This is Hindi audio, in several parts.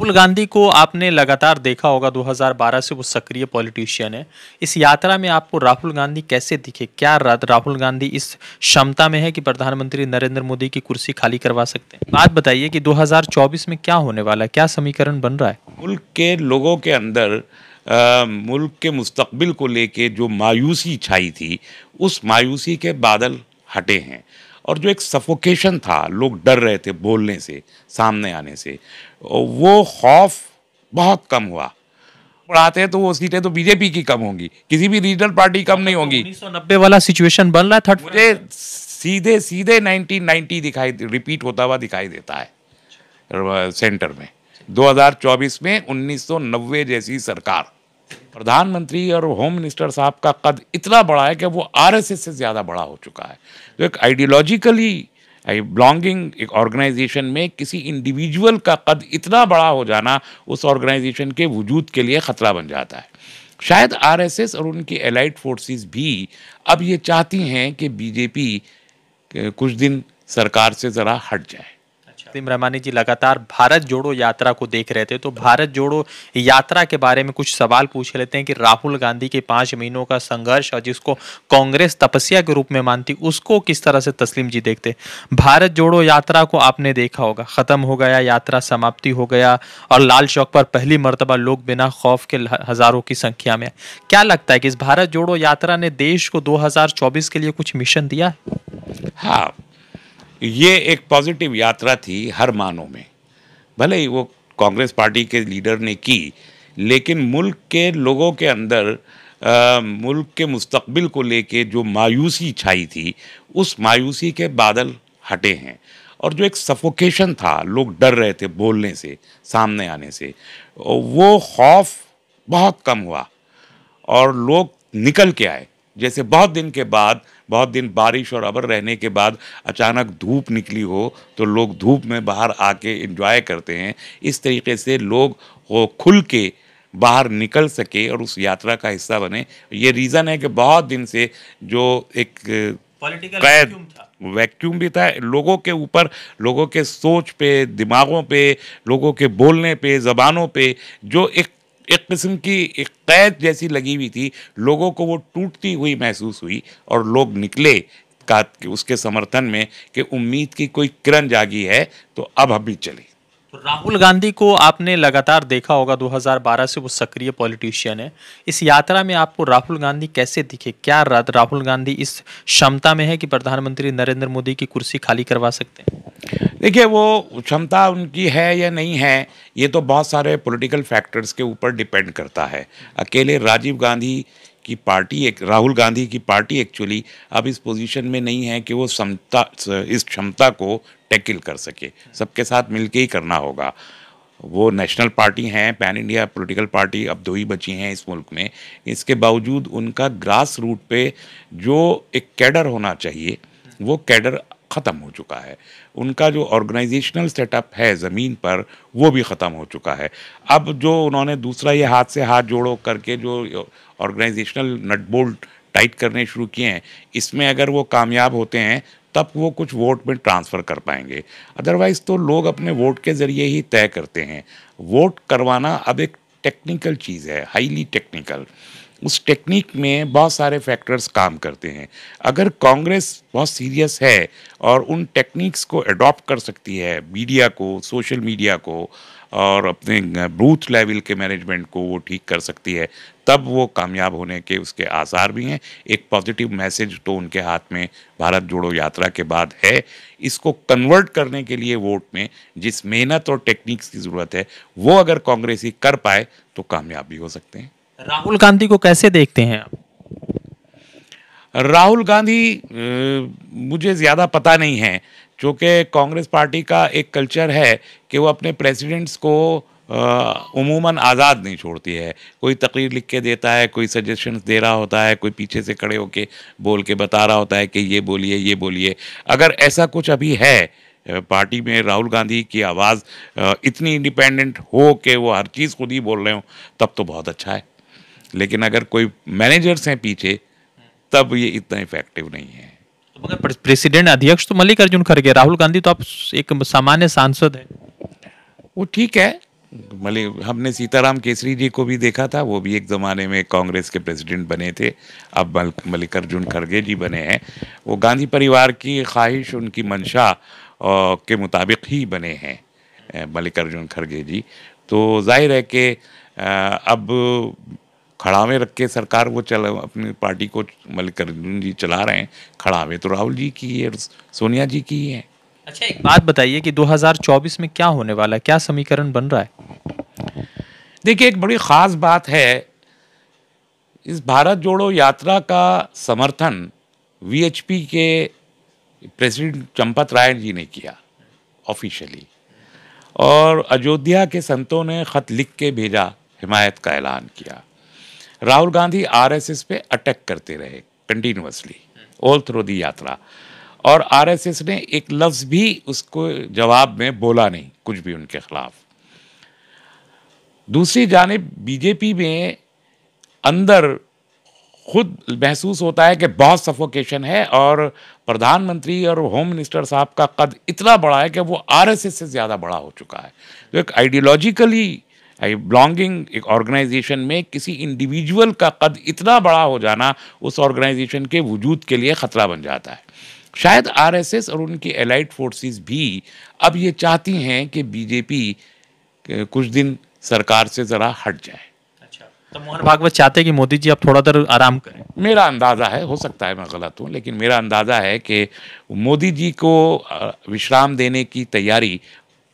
राहुल गांधी को आपने लगातार देखा होगा 2012 से वो सक्रिय पॉलिटिशियन है इस यात्रा में आपको राहुल गांधी कैसे दिखे क्या राहुल गांधी इस क्षमता में है कि प्रधानमंत्री नरेंद्र मोदी की कुर्सी खाली करवा सकते हैं बात बताइए कि 2024 में क्या होने वाला है क्या समीकरण बन रहा है मुल्क के लोगों के अंदर आ, मुल्क के मुस्तबिल को लेके जो मायूसी छाई थी उस मायूसी के बादल हटे हैं और जो एक सफोकेशन था लोग डर रहे थे बोलने से सामने आने से वो खौफ बहुत कम हुआ पढ़ाते हैं तो वो सीटें तो बीजेपी की कम होंगी किसी भी रीजनल पार्टी कम नहीं होगी नब्बे वाला सिचुएशन बन रहा है मुझे सीधे सीधे 1990 दिखाई रिपीट होता हुआ दिखाई देता है सेंटर में 2024 में 1990 जैसी सरकार प्रधानमंत्री और होम मिनिस्टर साहब का कद इतना बड़ा है कि वो आरएसएस से ज़्यादा बड़ा हो चुका है तो एक आइडियोलॉजिकली बिलोंगिंग एक ऑर्गेनाइजेशन में किसी इंडिविजुअल का कद इतना बड़ा हो जाना उस ऑर्गेनाइजेशन के वजूद के लिए ख़तरा बन जाता है शायद आरएसएस और उनकी एलाइड फोर्सेस भी अब ये चाहती हैं कि बीजेपी कुछ दिन सरकार से ज़रा हट जाए तस्लीम रहमानी जी लगातार भारत जोड़ो यात्रा को देख रहे थे तो भारत जोड़ो यात्रा के बारे में कुछ सवाल पूछ लेते हैं कि राहुल गांधी के पांच महीनों का संघर्ष और जिसको कांग्रेस तपस्या के रूप में मानती उसको किस तरह से तस्लीम जी देखते भारत जोड़ो यात्रा को आपने देखा होगा ख़त्म हो गया यात्रा समाप्ति हो गया और लाल चौक पर पहली मरतबा लोग बिना खौफ के हज़ारों की संख्या में क्या लगता है कि इस भारत जोड़ो यात्रा ने देश को दो के लिए कुछ मिशन दिया हाँ ये एक पॉजिटिव यात्रा थी हर मानों में भले ही वो कांग्रेस पार्टी के लीडर ने की लेकिन मुल्क के लोगों के अंदर आ, मुल्क के मुस्तबिल को लेके जो मायूसी छाई थी उस मायूसी के बादल हटे हैं और जो एक सफोकेशन था लोग डर रहे थे बोलने से सामने आने से वो खौफ बहुत कम हुआ और लोग निकल के आए जैसे बहुत दिन के बाद बहुत दिन बारिश और अबर रहने के बाद अचानक धूप निकली हो तो लोग धूप में बाहर आके इन्जॉय करते हैं इस तरीके से लोग वो खुल के बाहर निकल सके और उस यात्रा का हिस्सा बने ये रीज़न है कि बहुत दिन से जो एक कैद वैक्यूम भी था लोगों के ऊपर लोगों के सोच पे दिमागों पे लोगों के बोलने पे ज़बानों पे जो एक एक किस्म की एक कैद जैसी लगी हुई थी लोगों को वो टूटती हुई महसूस हुई और लोग निकले का उसके समर्थन में कि उम्मीद की कोई किरण जागी है तो अब अभी चले तो राहुल गांधी को आपने लगातार देखा होगा 2012 से वो सक्रिय पॉलिटिशियन है इस यात्रा में आपको राहुल गांधी कैसे दिखे क्या राहुल गांधी इस क्षमता में है कि प्रधानमंत्री नरेंद्र मोदी की कुर्सी खाली करवा सकते हैं देखिए वो क्षमता उनकी है या नहीं है ये तो बहुत सारे पॉलिटिकल फैक्टर्स के ऊपर डिपेंड करता है अकेले राजीव गांधी कि पार्टी एक राहुल गांधी की पार्टी एक्चुअली अब इस पोजीशन में नहीं है कि वो क्षमता इस क्षमता को टैकल कर सके सबके साथ मिलके ही करना होगा वो नेशनल पार्टी हैं पैन इंडिया पॉलिटिकल पार्टी अब दो ही बची हैं इस मुल्क में इसके बावजूद उनका ग्रास रूट पे जो एक कैडर होना चाहिए वो कैडर ख़त्म हो चुका है उनका जो ऑर्गेनाइजेशनल सेटअप है ज़मीन पर वो भी ख़त्म हो चुका है अब जो उन्होंने दूसरा ये हाथ से हाथ जोड़ो करके जो ऑर्गेनाइजेशनल नटबोल्ट टाइट करने शुरू किए हैं इसमें अगर वो कामयाब होते हैं तब वो कुछ वोट में ट्रांसफ़र कर पाएंगे अदरवाइज़ तो लोग अपने वोट के ज़रिए ही तय करते हैं वोट करवाना अब एक टेक्निकल चीज़ है हाईली टेक्निकल उस टेक्निक में बहुत सारे फैक्टर्स काम करते हैं अगर कांग्रेस बहुत सीरियस है और उन टेक्निक्स को अडॉप्ट कर सकती है मीडिया को सोशल मीडिया को और अपने बूथ लेवल के मैनेजमेंट को वो ठीक कर सकती है तब वो कामयाब होने के उसके आसार भी हैं एक पॉजिटिव मैसेज तो उनके हाथ में भारत जोड़ो यात्रा के बाद है इसको कन्वर्ट करने के लिए वोट में जिस मेहनत और टेक्निक्स की ज़रूरत है वो अगर कांग्रेस ही कर पाए तो कामयाब भी हो सकते हैं राहुल गांधी को कैसे देखते हैं आप राहुल गांधी मुझे ज़्यादा पता नहीं है क्योंकि कांग्रेस पार्टी का एक कल्चर है कि वो अपने प्रेसिडेंट्स को उमूमन आज़ाद नहीं छोड़ती है कोई तकरीर लिख के देता है कोई सजेशंस दे रहा होता है कोई पीछे से खड़े होके बोल के बता रहा होता है कि ये बोलिए ये बोलिए अगर ऐसा कुछ अभी है पार्टी में राहुल गांधी की आवाज़ इतनी इंडिपेंडेंट हो कि वो हर चीज़ खुद ही बोल रहे हो तब तो बहुत अच्छा है लेकिन अगर कोई मैनेजर्स हैं पीछे तब ये इतना इफेक्टिव नहीं है तो प्रेसिडेंट अध्यक्ष तो मल्लिकार्जुन खड़गे राहुल गांधी तो आप एक सामान्य सांसद हैं वो ठीक है मलिक हमने सीताराम केसरी जी को भी देखा था वो भी एक ज़माने में कांग्रेस के प्रेसिडेंट बने थे अब मल्लिकार्जुन खड़गे जी बने हैं वो गांधी परिवार की ख्वाहिश उनकी मंशा के मुताबिक ही बने हैं मल्लिकार्जुन खड़गे जी तो जाहिर है कि अब खड़ावे रख के सरकार को चल अपनी पार्टी को मल्लिकार्जुन जी चला रहे हैं खड़ावे तो राहुल जी की है सोनिया जी की है अच्छा एक बात बताइए कि 2024 में क्या होने वाला है क्या समीकरण बन रहा है देखिए एक बड़ी ख़ास बात है इस भारत जोड़ो यात्रा का समर्थन वी के प्रेसिडेंट चंपत राय जी ने किया ऑफिशियली और अयोध्या के संतों ने ख़त लिख के भेजा हिमायत का ऐलान किया राहुल गांधी आरएसएस पे अटैक करते रहे कंटिन्यूसली ऑल थ्रो दी यात्रा और आरएसएस ने एक लफ्ज़ भी उसको जवाब में बोला नहीं कुछ भी उनके खिलाफ दूसरी जानब बीजेपी में अंदर खुद महसूस होता है कि बहुत सफोकेशन है और प्रधानमंत्री और होम मिनिस्टर साहब का कद इतना बड़ा है कि वो आरएसएस से ज़्यादा बड़ा हो चुका है तो एक आइडियोलॉजिकली बिलोंगिंग एक ऑर्गेनाइजेशन में किसी इंडिविजुअल का कद इतना बड़ा हो जाना उस ऑर्गेनाइजेशन के वजूद के लिए ख़तरा बन जाता है शायद आरएसएस और उनकी एलाइड फोर्सेस भी अब ये चाहती हैं कि बीजेपी कुछ दिन सरकार से ज़रा हट जाए अच्छा तो मोहन भागवत चाहते हैं कि मोदी जी अब थोड़ा देर आराम करें मेरा अंदाज़ा है हो सकता है मैं गलत हूँ लेकिन मेरा अंदाज़ा है कि मोदी जी को विश्राम देने की तैयारी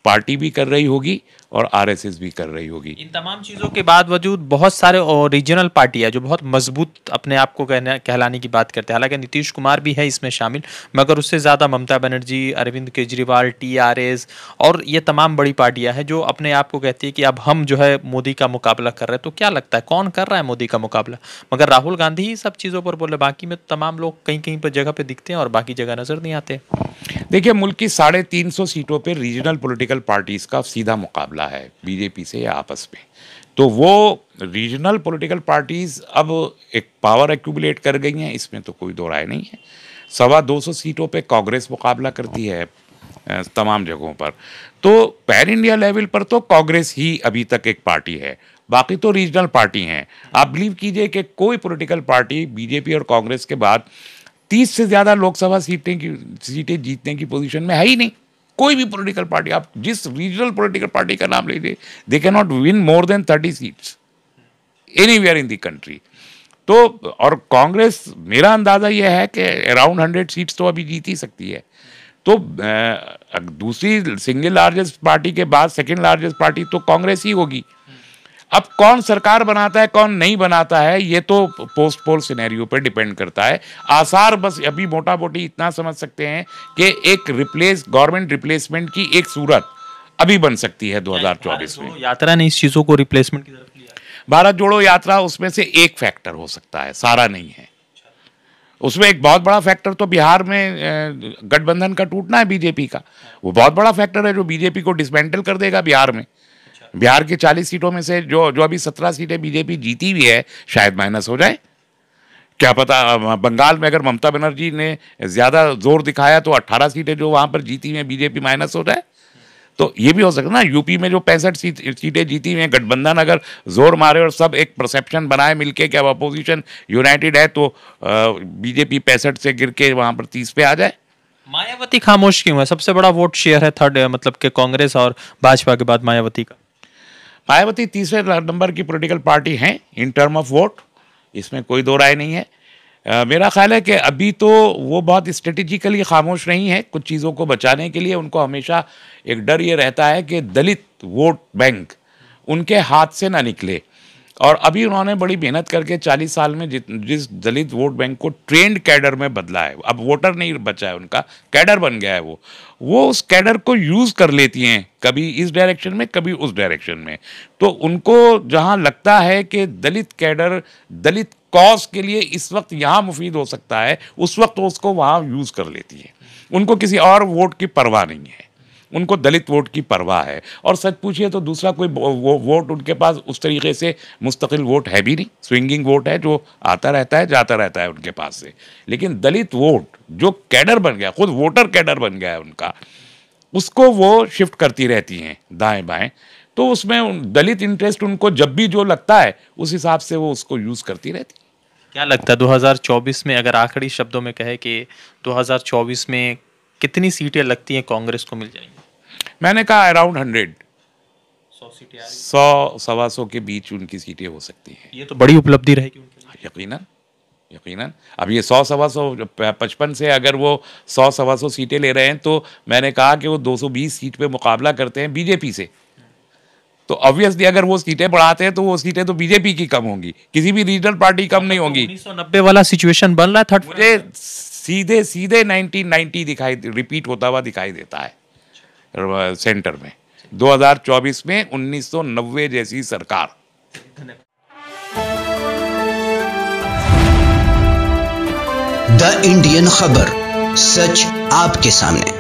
पार्टी भी कर रही होगी और आरएसएस भी कर रही होगी इन तमाम चीज़ों के बाद वजूद बहुत सारे रीजनल पार्टियां जो बहुत मजबूत अपने आप को कहने कहलाने की बात करते हैं हालांकि नीतीश कुमार भी है इसमें शामिल मगर उससे ज़्यादा ममता बनर्जी अरविंद केजरीवाल टीआरएस और ये तमाम बड़ी पार्टियां हैं जो अपने आप को कहती है कि अब हम जो है मोदी का मुकाबला कर रहे हैं तो क्या लगता है कौन कर रहा है मोदी का मुकाबला मगर राहुल गांधी ही सब चीज़ों पर बोले बाकी में तमाम लोग कहीं कहीं पर जगह पर दिखते हैं और बाकी जगह नज़र नहीं आते देखिए मुल्क की साढ़े तीन सौ सीटों पर रीजनल पॉलिटिकल पार्टीज़ का सीधा मुकाबला है बीजेपी से या आपस में तो वो रीजनल पॉलिटिकल पार्टीज़ अब एक पावर एक्यूबुलेट कर गई हैं इसमें तो कोई दो राय नहीं है सवा दो सौ सीटों पर कांग्रेस मुकाबला करती है तमाम जगहों पर तो पैन इंडिया लेवल पर तो कांग्रेस ही अभी तक एक पार्टी है बाकी तो रीजनल पार्टी हैं आप बिलीव कीजिए कि कोई पॉलिटिकल पार्टी बीजेपी और कांग्रेस के बाद तीस से ज़्यादा लोकसभा सीटें की सीटें जीतने की पोजीशन में है ही नहीं कोई भी पॉलिटिकल पार्टी आप जिस रीजनल पॉलिटिकल पार्टी का नाम लीजिए they can not win more than thirty seats anywhere in the country तो और कांग्रेस मेरा अंदाज़ा यह है कि अराउंड हंड्रेड सीट्स तो अभी जीत ही सकती है तो दूसरी सिंगल लार्जेस्ट पार्टी के बाद सेकेंड लार्जेस्ट पार्टी तो कांग्रेस ही होगी अब कौन सरकार बनाता है कौन नहीं बनाता है ये तो पोस्ट पोल सिनेरियो पर डिपेंड करता है आसार बस अभी मोटा मोटी इतना समझ सकते हैं कि एक रिप्लेस गवर्नमेंट रिप्लेसमेंट की एक सूरत अभी बन सकती है 2024 में यात्रा ने इस चीज़ों को रिप्लेसमेंट की तरफ लिया भारत जोड़ो यात्रा उसमें से एक फैक्टर हो सकता है सारा नहीं है उसमें एक बहुत बड़ा फैक्टर तो बिहार में गठबंधन का टूटना है बीजेपी का वो बहुत बड़ा फैक्टर है जो बीजेपी को डिसमेंटल कर देगा बिहार में बिहार के चालीस सीटों में से जो जो अभी सत्रह सीटें बीजेपी जीती हुई है शायद माइनस हो जाए क्या पता बंगाल में अगर ममता बनर्जी ने ज़्यादा जोर दिखाया तो 18 सीटें जो वहाँ पर जीती हुई हैं बीजेपी माइनस हो जाए तो ये भी हो सकता ना यूपी में जो पैंसठ सीटें जीती हुई हैं गठबंधन अगर जोर मारे और सब एक परसेप्शन बनाए मिलके कि अब अपोजिशन यूनाइटेड है तो बीजेपी पैंसठ से गिर के वहाँ पर तीस पे आ जाए मायावती खामोश क्यों है सबसे बड़ा वोट शेयर है थर्ड मतलब के कांग्रेस और भाजपा के बाद मायावती का मायावती तीसरे नंबर की पॉलिटिकल पार्टी हैं इन टर्म ऑफ वोट इसमें कोई दो राय नहीं है आ, मेरा ख्याल है कि अभी तो वो बहुत स्ट्रेटिजिकली खामोश नहीं है कुछ चीज़ों को बचाने के लिए उनको हमेशा एक डर ये रहता है कि दलित वोट बैंक उनके हाथ से ना निकले और अभी उन्होंने बड़ी मेहनत करके 40 साल में जित जिस दलित वोट बैंक को ट्रेंड कैडर में बदला है अब वोटर नहीं बचा है उनका कैडर बन गया है वो वो उस कैडर को यूज़ कर लेती हैं कभी इस डायरेक्शन में कभी उस डायरेक्शन में तो उनको जहाँ लगता है कि दलित कैडर दलित कॉज के लिए इस वक्त यहाँ मुफीद हो सकता है उस वक्त उसको वहाँ यूज़ कर लेती है उनको किसी और वोट की परवाह नहीं है उनको दलित वोट की परवाह है और सच पूछिए तो दूसरा कोई वो वोट उनके पास उस तरीके से मुस्तकिल वोट है भी नहीं स्विंगिंग वोट है जो आता रहता है जाता रहता है उनके पास से लेकिन दलित वोट जो कैडर बन गया खुद वोटर कैडर बन गया है उनका उसको वो शिफ्ट करती रहती हैं दाएं बाएं तो उसमें दलित इंटरेस्ट उनको जब भी जो लगता है उस हिसाब से वो उसको यूज़ करती रहती क्या लगता है 2024 में अगर आखिरी शब्दों में कहे कि 2024 में कितनी सीटें लगती हैं कांग्रेस को मिल जाएंगी मैंने कहा अराउंड हंड्रेड सौ सीटें सौ सवा सौ के बीच उनकी सीटें हो सकती हैं ये तो बड़ी उपलब्धि रहेगी हाँ, यकीनन यकीनन अब ये सौ सवा सौ पचपन से अगर वो सौ सवा सौ सीटें ले रहे हैं तो मैंने कहा कि वो दो सौ बीस सीट पे मुकाबला करते हैं बीजेपी से तो ऑब्वियसली अगर वो सीटें बढ़ाते हैं तो वो सीटें तो बीजेपी की कम होंगी किसी भी रीजनल पार्टी कम नहीं होंगी उन्नीस वाला सिचुएशन बन रहा है थर्ड मुझे सीधे सीधे 1990 दिखाई रिपीट होता हुआ दिखाई देता है अच्छा। सेंटर में 2024 में 1990 जैसी सरकार द इंडियन खबर सच आपके सामने